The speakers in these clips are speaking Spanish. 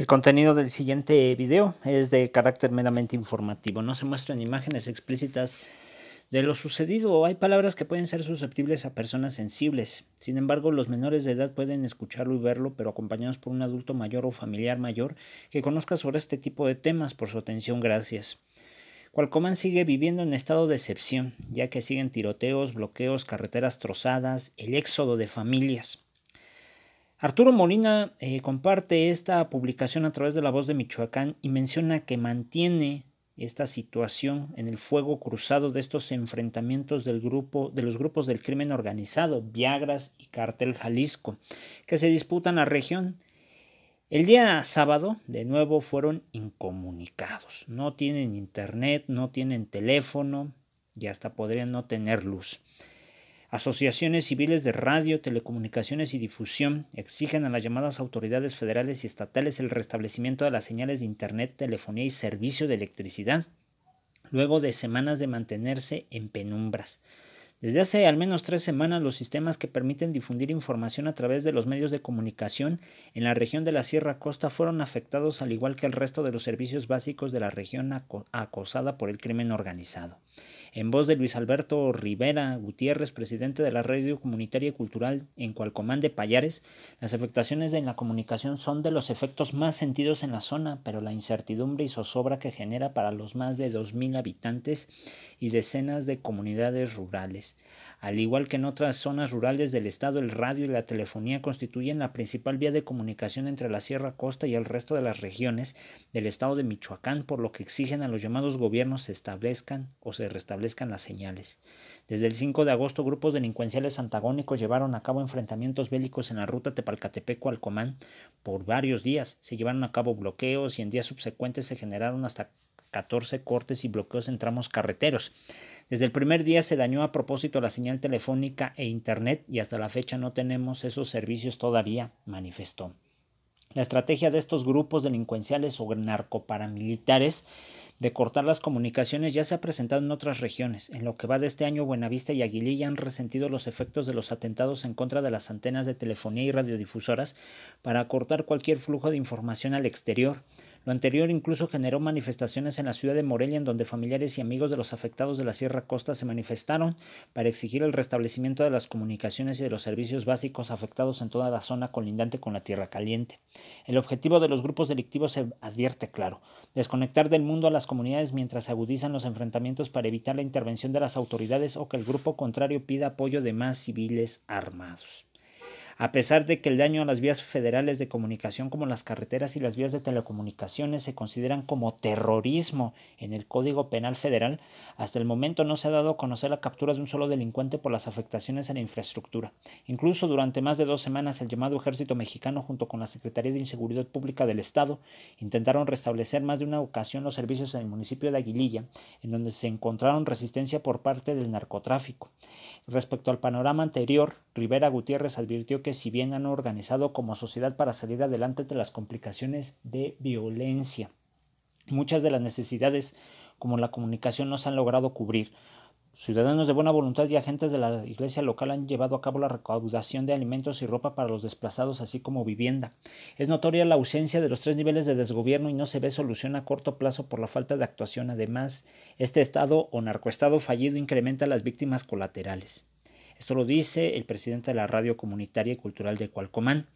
El contenido del siguiente video es de carácter meramente informativo. No se muestran imágenes explícitas de lo sucedido o hay palabras que pueden ser susceptibles a personas sensibles. Sin embargo, los menores de edad pueden escucharlo y verlo, pero acompañados por un adulto mayor o familiar mayor que conozca sobre este tipo de temas. Por su atención, gracias. Cualcomán sigue viviendo en estado de excepción, ya que siguen tiroteos, bloqueos, carreteras trozadas, el éxodo de familias. Arturo Molina eh, comparte esta publicación a través de La Voz de Michoacán y menciona que mantiene esta situación en el fuego cruzado de estos enfrentamientos del grupo de los grupos del crimen organizado, Viagras y Cartel Jalisco, que se disputan la región. El día sábado, de nuevo, fueron incomunicados. No tienen internet, no tienen teléfono y hasta podrían no tener luz. Asociaciones civiles de radio, telecomunicaciones y difusión exigen a las llamadas autoridades federales y estatales el restablecimiento de las señales de Internet, telefonía y servicio de electricidad, luego de semanas de mantenerse en penumbras. Desde hace al menos tres semanas, los sistemas que permiten difundir información a través de los medios de comunicación en la región de la Sierra Costa fueron afectados al igual que el resto de los servicios básicos de la región acosada por el crimen organizado. En voz de Luis Alberto Rivera Gutiérrez, presidente de la Radio Comunitaria y Cultural en Cualcomán de Payares, las afectaciones en la comunicación son de los efectos más sentidos en la zona, pero la incertidumbre y zozobra que genera para los más de 2.000 habitantes y decenas de comunidades rurales. Al igual que en otras zonas rurales del estado, el radio y la telefonía constituyen la principal vía de comunicación entre la Sierra Costa y el resto de las regiones del estado de Michoacán, por lo que exigen a los llamados gobiernos se establezcan o se restablezcan las señales. Desde el 5 de agosto, grupos delincuenciales antagónicos llevaron a cabo enfrentamientos bélicos en la ruta tepalcatepec alcomán por varios días. Se llevaron a cabo bloqueos y en días subsecuentes se generaron hasta 14 cortes y bloqueos en tramos carreteros. Desde el primer día se dañó a propósito la señal telefónica e Internet y hasta la fecha no tenemos esos servicios todavía, manifestó. La estrategia de estos grupos delincuenciales o narcoparamilitares de cortar las comunicaciones ya se ha presentado en otras regiones. En lo que va de este año, Buenavista y Aguililla han resentido los efectos de los atentados en contra de las antenas de telefonía y radiodifusoras para cortar cualquier flujo de información al exterior. Lo anterior incluso generó manifestaciones en la ciudad de Morelia en donde familiares y amigos de los afectados de la Sierra Costa se manifestaron para exigir el restablecimiento de las comunicaciones y de los servicios básicos afectados en toda la zona colindante con la Tierra Caliente. El objetivo de los grupos delictivos se advierte claro, desconectar del mundo a las comunidades mientras se agudizan los enfrentamientos para evitar la intervención de las autoridades o que el grupo contrario pida apoyo de más civiles armados. A pesar de que el daño a las vías federales de comunicación como las carreteras y las vías de telecomunicaciones se consideran como terrorismo en el Código Penal Federal, hasta el momento no se ha dado a conocer la captura de un solo delincuente por las afectaciones a la infraestructura. Incluso durante más de dos semanas el llamado Ejército Mexicano junto con la Secretaría de Inseguridad Pública del Estado intentaron restablecer más de una ocasión los servicios en el municipio de Aguililla, en donde se encontraron resistencia por parte del narcotráfico. Respecto al panorama anterior, Rivera Gutiérrez advirtió que si bien han organizado como sociedad para salir adelante de las complicaciones de violencia, muchas de las necesidades como la comunicación no se han logrado cubrir. Ciudadanos de buena voluntad y agentes de la iglesia local han llevado a cabo la recaudación de alimentos y ropa para los desplazados, así como vivienda. Es notoria la ausencia de los tres niveles de desgobierno y no se ve solución a corto plazo por la falta de actuación. Además, este Estado o narcoestado fallido incrementa las víctimas colaterales. Esto lo dice el presidente de la radio comunitaria y cultural de Cualcomán.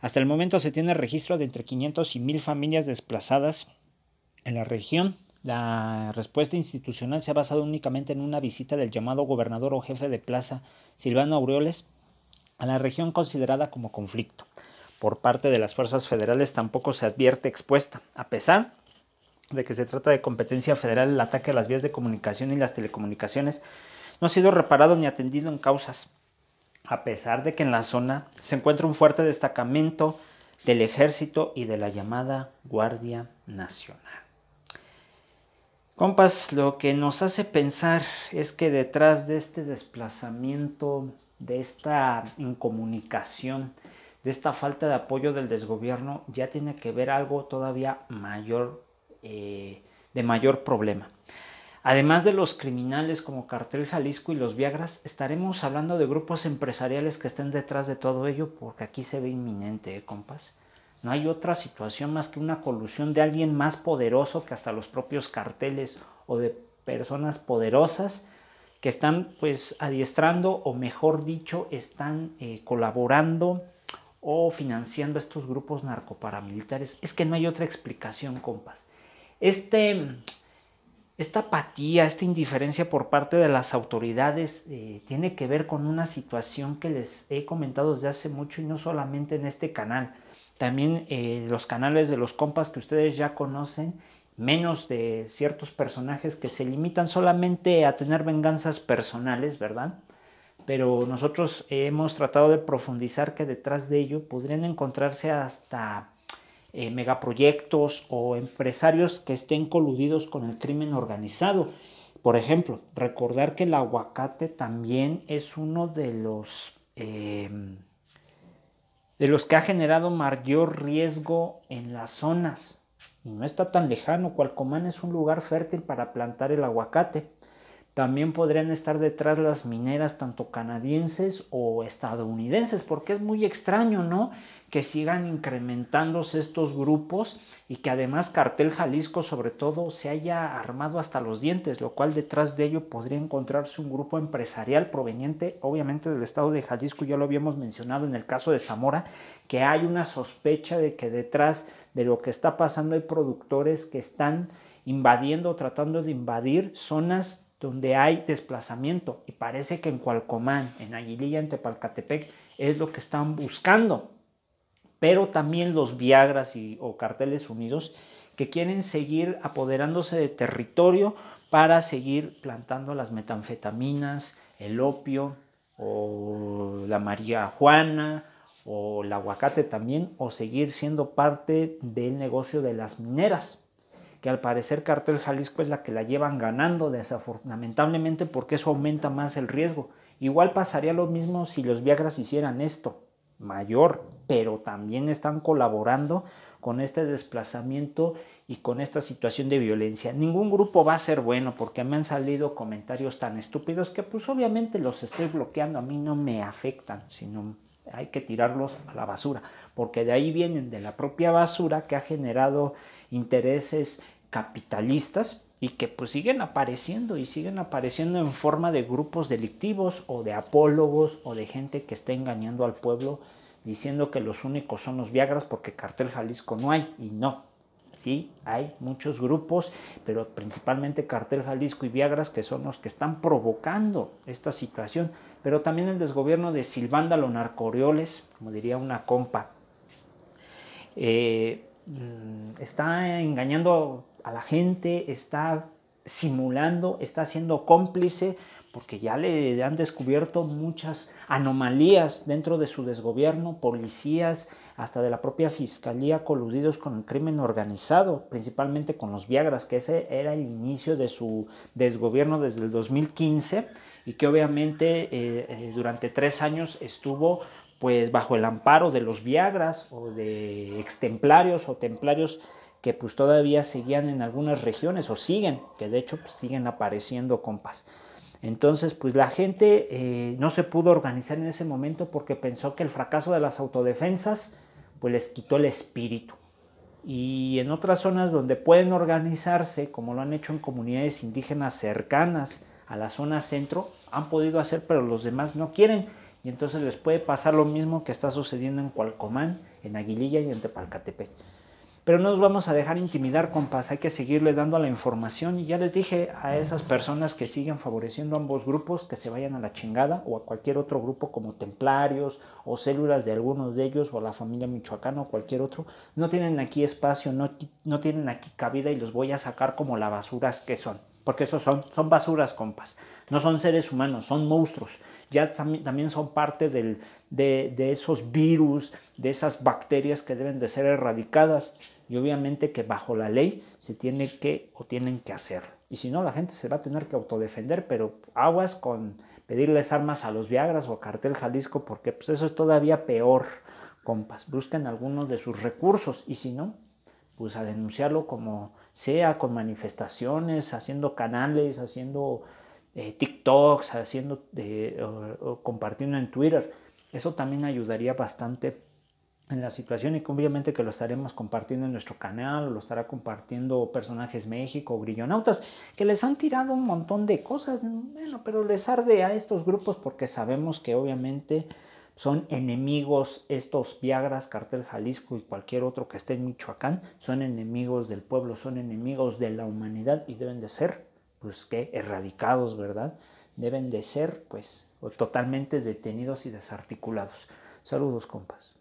Hasta el momento se tiene registro de entre 500 y 1000 familias desplazadas en la región. La respuesta institucional se ha basado únicamente en una visita del llamado gobernador o jefe de plaza Silvano Aureoles a la región considerada como conflicto. Por parte de las fuerzas federales tampoco se advierte expuesta, a pesar de que se trata de competencia federal el ataque a las vías de comunicación y las telecomunicaciones no ha sido reparado ni atendido en causas, a pesar de que en la zona se encuentra un fuerte destacamento del ejército y de la llamada Guardia Nacional. Compas, lo que nos hace pensar es que detrás de este desplazamiento, de esta incomunicación, de esta falta de apoyo del desgobierno, ya tiene que ver algo todavía mayor, eh, de mayor problema. Además de los criminales como Cartel Jalisco y los Viagras, estaremos hablando de grupos empresariales que estén detrás de todo ello porque aquí se ve inminente, ¿eh, compas? No hay otra situación más que una colusión de alguien más poderoso que hasta los propios carteles o de personas poderosas que están pues adiestrando o mejor dicho están eh, colaborando o financiando estos grupos narcoparamilitares. Es que no hay otra explicación, compas. Este esta apatía, esta indiferencia por parte de las autoridades eh, tiene que ver con una situación que les he comentado desde hace mucho y no solamente en este canal, también eh, los canales de los compas que ustedes ya conocen, menos de ciertos personajes que se limitan solamente a tener venganzas personales, ¿verdad? Pero nosotros hemos tratado de profundizar que detrás de ello podrían encontrarse hasta eh, megaproyectos o empresarios que estén coludidos con el crimen organizado. Por ejemplo, recordar que el aguacate también es uno de los, em, de los que ha generado mayor riesgo en las zonas. Y no está tan lejano, Cualcomán es un lugar fértil para plantar el aguacate. También podrían estar detrás las mineras tanto canadienses o estadounidenses, porque es muy extraño, ¿no? Que sigan incrementándose estos grupos y que además Cartel Jalisco sobre todo se haya armado hasta los dientes, lo cual detrás de ello podría encontrarse un grupo empresarial proveniente obviamente del estado de Jalisco, ya lo habíamos mencionado en el caso de Zamora, que hay una sospecha de que detrás de lo que está pasando hay productores que están invadiendo, tratando de invadir zonas donde hay desplazamiento y parece que en Cualcomán, en Aguililla, en Tepalcatepec es lo que están buscando. Pero también los Viagras o Carteles Unidos que quieren seguir apoderándose de territorio para seguir plantando las metanfetaminas, el opio o la María Juana o el aguacate también o seguir siendo parte del negocio de las mineras que al parecer Cartel Jalisco es la que la llevan ganando desafortunadamente porque eso aumenta más el riesgo. Igual pasaría lo mismo si los Viagras hicieran esto, mayor, pero también están colaborando con este desplazamiento y con esta situación de violencia. Ningún grupo va a ser bueno porque me han salido comentarios tan estúpidos que pues obviamente los estoy bloqueando, a mí no me afectan, sino hay que tirarlos a la basura, porque de ahí vienen de la propia basura que ha generado intereses capitalistas y que pues siguen apareciendo y siguen apareciendo en forma de grupos delictivos o de apólogos o de gente que está engañando al pueblo diciendo que los únicos son los Viagras porque cartel Jalisco no hay y no, Sí, hay muchos grupos, pero principalmente Cartel Jalisco y Viagras que son los que están provocando esta situación, pero también el desgobierno de Silvándalo Narcorioles, como diría una compa, eh, mm, está engañando a la gente, está simulando, está siendo cómplice porque ya le han descubierto muchas anomalías dentro de su desgobierno, policías, hasta de la propia fiscalía coludidos con el crimen organizado, principalmente con los Viagras, que ese era el inicio de su desgobierno desde el 2015 y que obviamente eh, eh, durante tres años estuvo pues bajo el amparo de los Viagras o de extemplarios o templarios que pues todavía seguían en algunas regiones o siguen, que de hecho pues, siguen apareciendo compas. Entonces, pues la gente eh, no se pudo organizar en ese momento porque pensó que el fracaso de las autodefensas pues les quitó el espíritu. Y en otras zonas donde pueden organizarse, como lo han hecho en comunidades indígenas cercanas a la zona centro, han podido hacer, pero los demás no quieren. Y entonces les puede pasar lo mismo que está sucediendo en Cualcomán, en Aguililla y en Tepalcatepec. Pero no nos vamos a dejar intimidar, compas, hay que seguirle dando la información. Y ya les dije a esas personas que siguen favoreciendo a ambos grupos que se vayan a la chingada o a cualquier otro grupo como templarios o células de algunos de ellos o la familia michoacana o cualquier otro. No tienen aquí espacio, no, tienen aquí cabida y los voy a sacar como las basuras que son. Porque esos son, son basuras, compas. No son seres humanos, son monstruos ya también son parte del, de, de, esos virus, de esas bacterias que deben de ser erradicadas y obviamente que bajo la ley se tiene que o tienen que hacer. Y si no, la gente se va a tener que autodefender, pero aguas con pedirles armas a los Viagras o a Cartel Jalisco porque pues eso es todavía peor, compas. Busquen algunos de sus recursos y si no, pues a denunciarlo como sea, con manifestaciones, haciendo canales, haciendo eh, TikToks, haciendo eh, compartiendo en Twitter. Eso también ayudaría bastante en la situación y obviamente que lo estaremos compartiendo en nuestro canal, lo estará compartiendo Personajes México, Grillonautas, que les han tirado un montón de cosas, bueno, pero les arde a estos grupos porque sabemos que obviamente son enemigos estos Viagras, Cartel Jalisco y cualquier otro que esté en Michoacán, son enemigos del pueblo, son enemigos de la humanidad y deben de ser pues que erradicados, ¿verdad? Deben de ser pues totalmente detenidos y desarticulados. Saludos, compas.